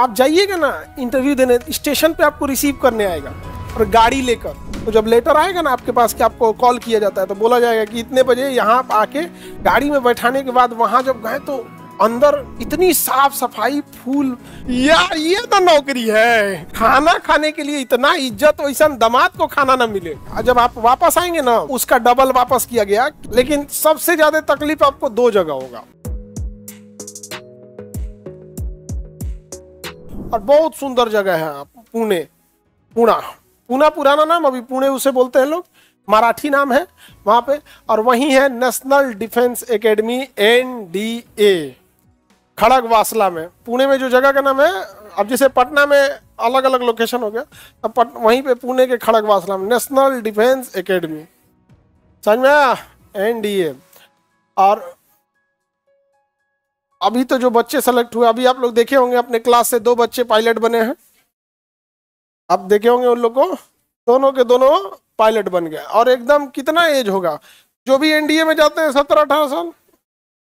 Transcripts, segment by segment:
आप जाइएगा ना इंटरव्यू देने स्टेशन पे आपको रिसीव करने आएगा और गाड़ी लेकर तो जब लेटर आएगा ना आपके पास कि आपको कॉल किया जाता है तो बोला जाएगा कि इतने बजे यहाँ आके गाड़ी में बैठाने के बाद वहाँ जब गए तो अंदर इतनी साफ सफाई फूल यार ये तो नौकरी है खाना खाने के लिए इतना इज्जत वैसा दमाद को खाना ना मिले जब आप वापस आएंगे ना उसका डबल वापस किया गया लेकिन सबसे ज्यादा तकलीफ आपको दो जगह होगा और बहुत सुंदर जगह है पुणे पूना पूना पुराना नाम अभी पुणे उसे बोलते हैं लोग मराठी नाम है वहाँ पे और वहीं है national defence academy N D A Khadakwasla में पुणे में जो जगह का नाम है अब जैसे पटना में अलग अलग लोकेशन हो गया अब तो पट वहीं पे पुणे के खड़ग वासला में नेशनल डिफेंस एकेडमी समझ में आया एन डी ए और अभी तो जो बच्चे सेलेक्ट हुए अभी आप लोग देखे होंगे अपने क्लास से दो बच्चे पायलट बने हैं आप देखे होंगे उन लोग को दोनों के दोनों पायलट बन गए और एकदम कितना एज होगा जो भी एनडीए में जाते हैं सत्रह अठारह साल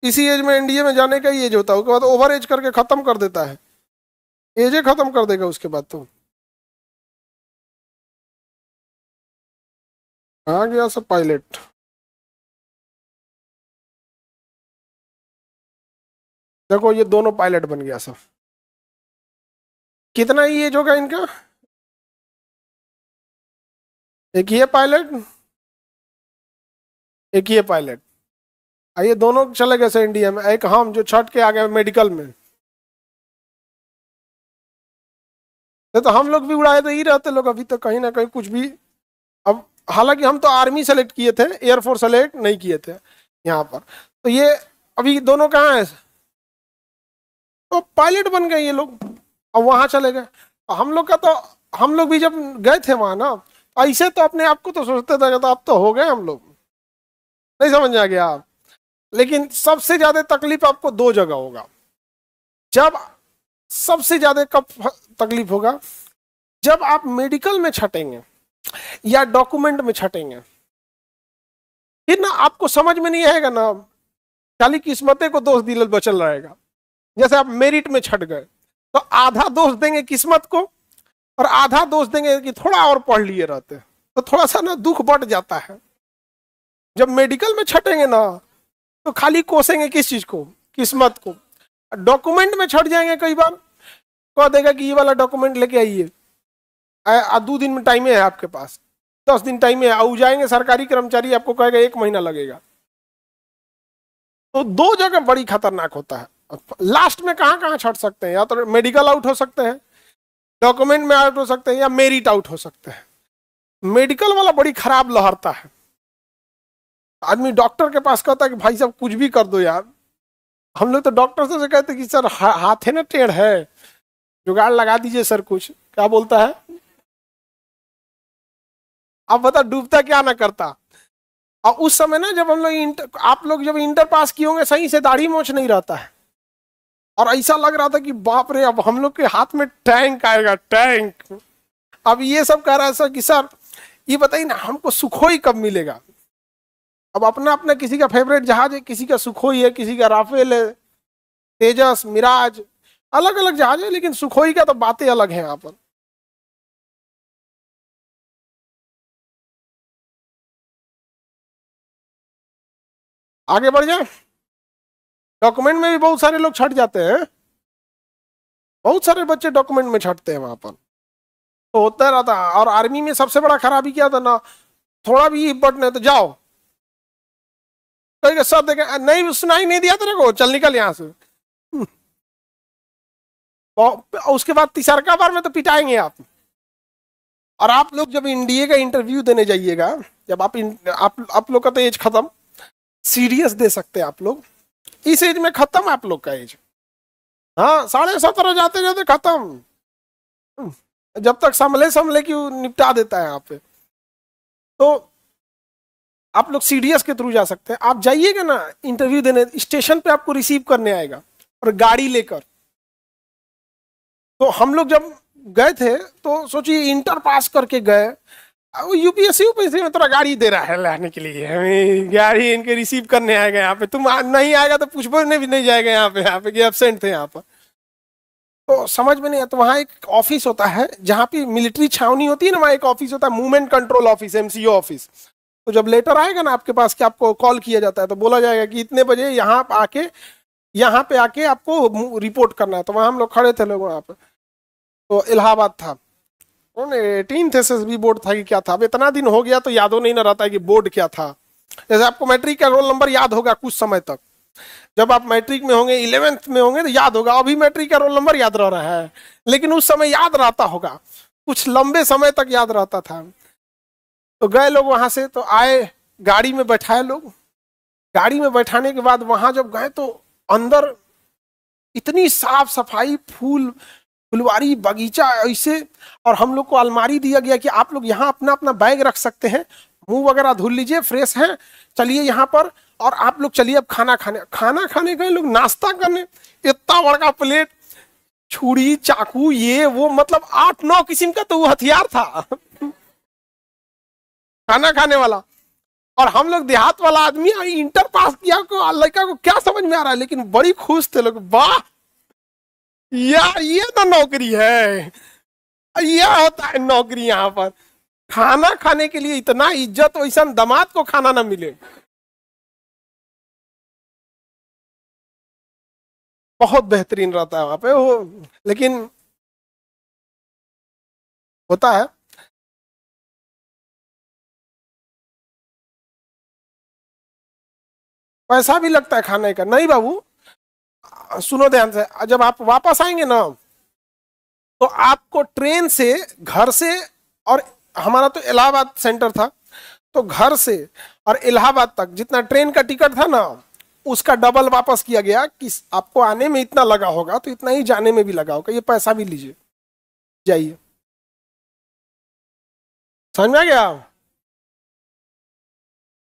इसी एज में एनडीए में जाने का ही एज होता है उसके बाद ओवर एज करके ख़त्म कर देता है एजे ख़त्म कर देगा उसके बाद तो आ गया सब पायलट देखो ये दोनों पायलट बन गया सब कितना ही एज होगा इनका एक ये पायलट एक ये पायलट ये दोनों चले गए सर इंडिया में एक हम जो छट के आ गए मेडिकल में तो हम लोग भी उड़ाए तो ही रहते लोग अभी तो कहीं ना कहीं कुछ भी अब हालांकि हम तो आर्मी सेलेक्ट किए थे एयरफोर्स सेलेक्ट नहीं किए थे यहाँ पर तो ये अभी दोनों कहाँ है तो पायलट बन गए ये लोग अब वहाँ चले गए हम लोग का तो हम लोग भी जब गए थे वहाँ ना ऐसे तो अपने आप को तो सोचते थे तो अब तो हो गए हम लोग नहीं समझ आ गया आप लेकिन सबसे ज़्यादा तकलीफ आपको दो जगह होगा जब सबसे ज़्यादा कब तकलीफ होगा जब आप मेडिकल में छटेंगे या डॉक्यूमेंट में छटेंगे फिर ना आपको समझ में नहीं आएगा ना खाली किस्मतें को दोष दिल बचल रहेगा जैसे आप मेरिट में छट गए तो आधा दोष देंगे किस्मत को और आधा दोष देंगे कि थोड़ा और पढ़ लिए रहते तो थोड़ा सा ना दुख बढ़ जाता है जब मेडिकल में छटेंगे ना तो खाली कोसेंगे किस चीज को किस्मत को डॉक्यूमेंट में छट जाएंगे कई बार कह देगा कि ये वाला डॉक्यूमेंट लेके आइए दो दिन में टाइम है आपके पास दस दिन टाइम है और जाएंगे सरकारी कर्मचारी आपको कहेगा एक महीना लगेगा तो दो जगह बड़ी खतरनाक होता है लास्ट में कहाँ कहाँ छट सकते हैं या तो मेडिकल आउट हो सकते हैं डॉक्यूमेंट में आउट हो सकते हैं या मेरिट आउट हो सकते हैं मेडिकल वाला बड़ी खराब लहरता है आदमी डॉक्टर के पास कहता है कि भाई साहब कुछ भी कर दो यार हम लोग तो डॉक्टर से कहते कि सर हाथ है ना टेढ़ है जुगाड़ लगा दीजिए सर कुछ क्या बोलता है आप बता डूबता क्या ना करता और उस समय ना जब हम लोग आप लोग जब इंटर पास किए होंगे सही से दाढ़ी मोछ नहीं रहता है और ऐसा लग रहा था कि बाप रे अब हम लोग के हाथ में टैंक आएगा टैंक अब ये सब कह रहा है सर कि सर ये बताइए ना हमको सुखोई कब मिलेगा अब अपना अपना किसी का फेवरेट जहाज है किसी का सुखोई है किसी का राफेल है तेजस मिराज अलग अलग जहाज है लेकिन सुखोई का तो बातें अलग है यहाँ पर आगे बढ़ जाए डॉक्यूमेंट में भी बहुत सारे लोग छट जाते हैं बहुत सारे बच्चे डॉक्यूमेंट में छटते हैं वहां पर तो होता रहता और आर्मी में सबसे बड़ा खराबी क्या था ना थोड़ा भी हिपट नहीं तो जाओ तो सब देखे नहीं सुनाई नहीं दिया तेरे को चल निकल यहाँ से हम्म। उसके बाद तीसरका बार में तो पिटाएंगे आप और आप लोग जब एनडीए का इंटरव्यू देने जाइएगा जब आप आप, आप लोग का तो एज खत्म सीरियस दे सकते हैं आप लोग इस एज में खत्म आप लोग का एज हाँ साढ़े सत्रह जाते जाते खत्म जब तक संभले संभले की निपटा देता है आप तो आप लोग सी के थ्रू जा सकते हैं आप जाइएगा ना इंटरव्यू देने स्टेशन पे आपको रिसीव करने आएगा और गाड़ी लेकर तो हम लोग जब गए थे तो सोचिए इंटर पास करके गए यूपीएससी यूपीएससी में थोड़ा गाड़ी दे रहा है लाने के लिए गाड़ी इनके रिसीव करने आएगा यहाँ पे तुम नहीं आएगा तो बोझने भी नहीं जाएगा यहाँ पे यहाँ पे कि एबसेंट थे यहाँ पर तो समझ में नहीं आता तो वहाँ एक ऑफिस होता है जहाँ पे मिलिट्री छावनी होती है ना वहाँ एक ऑफिस होता है movement control office M office तो जब लेटर आएगा ना आपके पास कि आपको कॉल किया जाता है तो बोला जाएगा कि इतने बजे यहाँ आके यहाँ पे आके आपको रिपोर्ट करना है तो वहाँ हम लोग खड़े थे लोग वहाँ पर तो इलाहाबाद था उन्होंने एटीन थेसिस भी बोर्ड था कि क्या था अब इतना दिन हो गया तो यादों नहीं ना रहता है कि बोर्ड क्या था जैसे आपको मैट्रिक का रोल नंबर याद होगा कुछ समय तक जब आप मैट्रिक में होंगे इलेवेंथ में होंगे तो याद होगा अभी मैट्रिक का रोल नंबर याद रह रहा है लेकिन उस समय याद रहता होगा कुछ लंबे समय तक याद रहता था तो गए लोग वहां से तो आए गाड़ी में बैठाए लोग गाड़ी में बैठाने के बाद वहां जब गए तो अंदर इतनी साफ सफाई फूल फुलवारी बगीचा ऐसे और हम लोग को अलमारी दिया गया कि आप लोग यहाँ अपना अपना बैग रख सकते हैं मुंह वगैरह धुल लीजिए फ्रेश हैं चलिए यहाँ पर और आप लोग चलिए अब खाना खाने खाना खाने गए लोग नाश्ता करने इतना बड़का प्लेट छुरी चाकू ये वो मतलब आठ नौ किस्म का तो वो हथियार था खाना खाने वाला और हम लोग देहात वाला आदमी इंटर पास किया को लड़का को क्या समझ में आ रहा है लेकिन बड़ी खुश थे लोग वाह यार ये तो नौकरी है यह होता है नौकरी यहाँ पर खाना खाने के लिए इतना इज्जत वैसा दमाद को खाना ना मिले बहुत बेहतरीन रहता है वहां पे वो लेकिन होता है पैसा भी लगता है खाने का नहीं बाबू सुनो ध्यान से जब आप वापस आएंगे ना तो आपको ट्रेन से घर से और हमारा तो इलाहाबाद सेंटर था तो घर से और इलाहाबाद तक जितना ट्रेन का टिकट था ना उसका डबल वापस किया गया कि आपको आने में इतना लगा होगा तो इतना ही जाने में भी लगा होगा ये पैसा भी लीजिए जाइए समझ में आ गया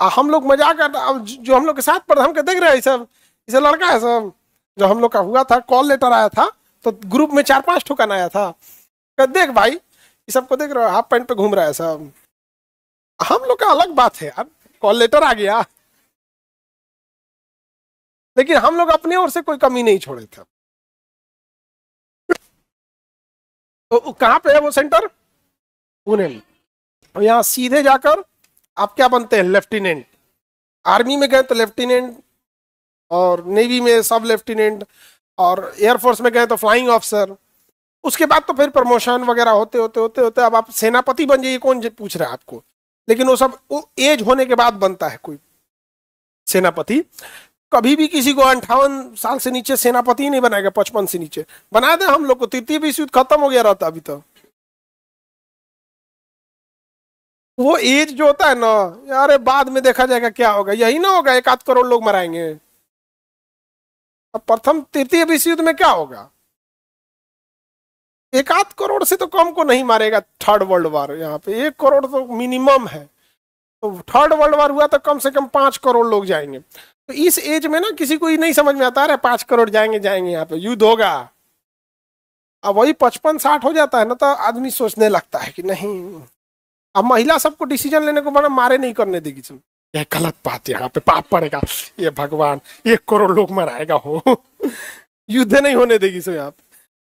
आ, हम लोग मजाक करता जो हम लोग के साथ पढ़ हम के देख रहे हैं सब इसे लड़का है सब जो हम लोग का हुआ था कॉल लेटर आया था तो ग्रुप में चार पांच ठोकन आया था देख भाई ये सबको देख रहे हो हाफ पैंट पे घूम रहा है सब हम लोग का अलग बात है अब कॉल लेटर आ गया लेकिन हम लोग अपने ओर से कोई कमी नहीं छोड़े थे तो कहां पे है वो सेंटर पुणे में और तो यहाँ सीधे जाकर आप क्या बनते हैं लेफ्टिनेंट आर्मी में गए तो लेफ्टिनेंट और नेवी में सब लेफ्टिनेंट और एयरफोर्स में गए तो फ्लाइंग ऑफिसर उसके बाद तो फिर प्रमोशन वगैरह होते होते होते होते अब आप सेनापति बन जाइए कौन पूछ रहा है आपको लेकिन वो सब वो एज होने के बाद बनता है कोई सेनापति कभी भी किसी को अंठावन साल से नीचे सेनापति नहीं बनाएगा पचपन से नीचे बना दे हम लोग को तृतीय विश्व युद्ध खत्म हो गया रहता अभी तो वो एज जो होता है ना अरे बाद में देखा जाएगा क्या होगा यही ना होगा एक आध करोड़ लोग मराएंगे अब प्रथम तृतीय विश्व युद्ध में क्या होगा एक आध करोड़ से तो कम को नहीं मारेगा थर्ड वर्ल्ड वार यहाँ पे एक करोड़ तो मिनिमम है तो थर्ड वर्ल्ड वार हुआ तो कम से कम पांच करोड़ लोग जाएंगे तो इस एज में ना किसी को ये नहीं समझ में आता अरे पांच करोड़ जाएंगे जाएंगे यहाँ पे युद्ध होगा अब वही पचपन साठ हो जाता है ना तो आदमी सोचने लगता है कि नहीं अब महिला सबको डिसीजन लेने को बना मारे नहीं करने देगी सब यह गलत बात यहाँ पे पाप पड़ेगा ये भगवान एक करोड़ लोग मराएगा हो युद्ध नहीं होने देगी सो यहाँ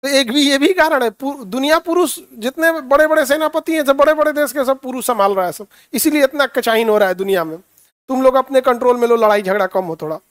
तो एक भी ये भी कारण है पूर, दुनिया पुरुष जितने बड़े बड़े सेनापति हैं सब बड़े बड़े देश के सब पुरुष संभाल रहा है सब इसीलिए इतना कचाहीन हो रहा है दुनिया में तुम लोग अपने कंट्रोल में लो लड़ाई झगड़ा कम हो थोड़ा